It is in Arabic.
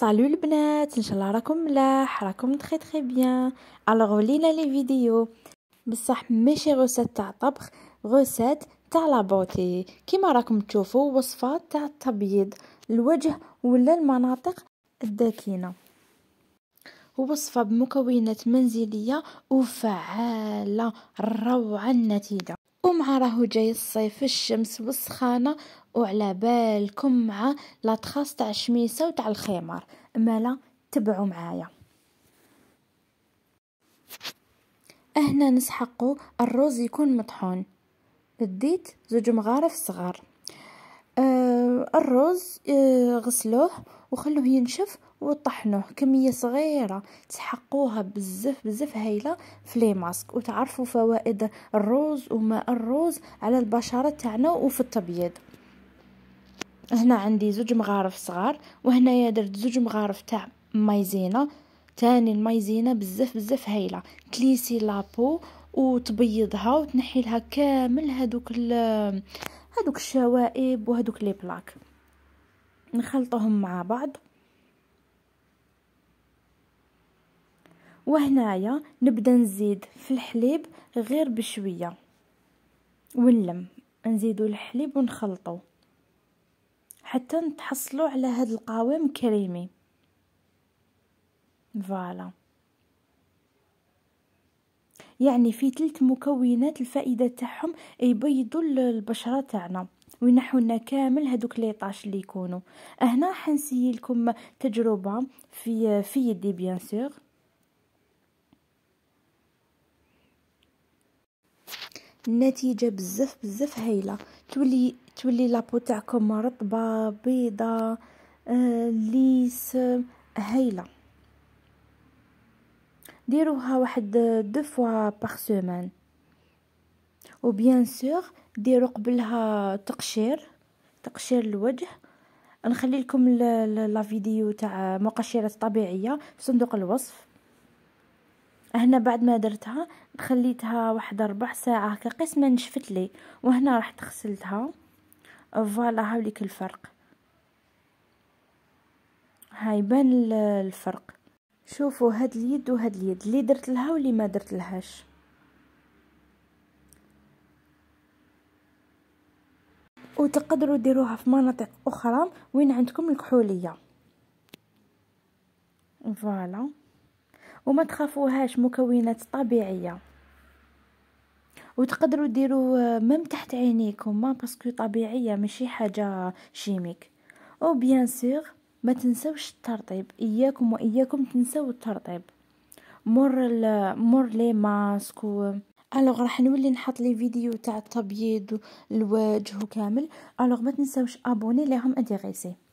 سالو البنات ان شاء الله راكم ملاح راكم تري تري بيان الوغ ولينا لي فيديو بصح ماشي غوسات تاع طبخ غوسات تاع بوتي كيما راكم تشوفوا وصفه تاع التبييض الوجه ولا المناطق الداكنه وصفه بمكونات منزليه وفعاله روعه النتيجه ومع راهو جاي الصيف الشمس والسخانة وعلى بالكم مع لاطخاس تاع الشميسة وتاع الخيمر مالا تبعوا معايا هنا نسحقو الروز يكون مطحون بديت زوج مغارف صغار آه الرز آه غسلوه وخلوه ينشف وطحنوه كمية صغيرة تحقوها بزاف بزاف هايلة في لي ماسك وتعرفوا فوائد الروز وماء الروز على البشرة تاعنا وفي التبييض هنا عندي زوج مغارف صغار وهنا درت زوج مغارف تاع مايزينا تاني المايزينا بزاف بزاف هايله تليسي لابو وتبيضها وتنحي لها كامل هذوك هذوك الشوائب وهذوك لي بلاك نخلطهم مع بعض وهنايا نبدا نزيد في الحليب غير بشويه ونلم نزيدو الحليب ونخلطو حتى نتحصلو على هاد القوام كريمي فوالا يعني في ثلاث مكونات الفائده تاعهم يبيضوا البشره تاعنا وينحونا كامل هذوك لي طاش اللي يكونوا هنا حنسي لكم تجربه في في يدي بيان سور النتيجه بزاف بزاف هايله تولي تولي لابو تاعكم رطبه بيضه آه ليس هايله ديروها واحد دو فوا باغ و بيان سور ديرو قبلها تقشير تقشير الوجه نخلي لكم لا فيديو تاع مقشرات طبيعيه في صندوق الوصف هنا بعد ما درتها خليتها واحد ربع ساعه هكا قسما نشفت لي وهنا رحت غسلتها فوالا هاوليك الفرق هاي بان الفرق شوفوا هاد اليد وهاد اليد اللي درت لها واللي ما درت لهاش وتقدروا ديروها في مناطق اخرى وين عندكم الكحوليه فوالا وما تخافوهاش مكونات طبيعيه وتقدروا ديروا آه، مام تحت عينيكم ما باسكو طبيعيه ماشي حاجه شيميك او بيان سيغ ما تنسوش الترطيب اياكم واياكم تنساو الترطيب مر ال مر لي ماسك و الوغ راح نولي نحط لي فيديو تاع التبييض الوجه كامل الوغ ما تنساوش ابوني لهم اديريسي